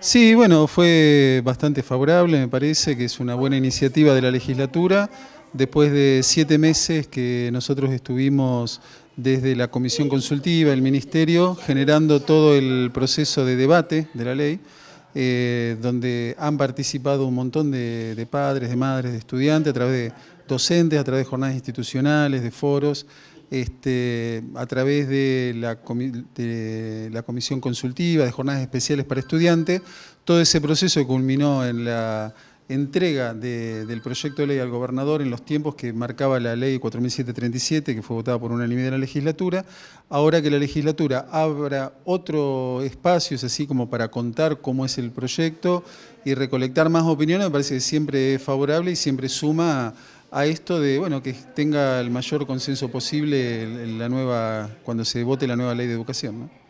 Sí, bueno, fue bastante favorable, me parece que es una buena iniciativa de la legislatura. Después de siete meses que nosotros estuvimos desde la comisión consultiva, el ministerio, generando todo el proceso de debate de la ley, eh, donde han participado un montón de, de padres, de madres, de estudiantes, a través de docentes, a través de jornadas institucionales, de foros. Este, a través de la, comisión consultiva, de jornadas especiales para estudiantes, todo ese proceso culminó en la entrega del proyecto de ley al gobernador en los tiempos que marcaba la ley 4737, que fue votada por unanimidad de la legislatura. Ahora que la legislatura abra otro espacio, es así como para contar cómo es el proyecto y recolectar más opiniones, me parece que siempre es favorable y siempre suma a esto de bueno que tenga el mayor consenso posible la nueva cuando se vote la nueva ley de educación. ¿no?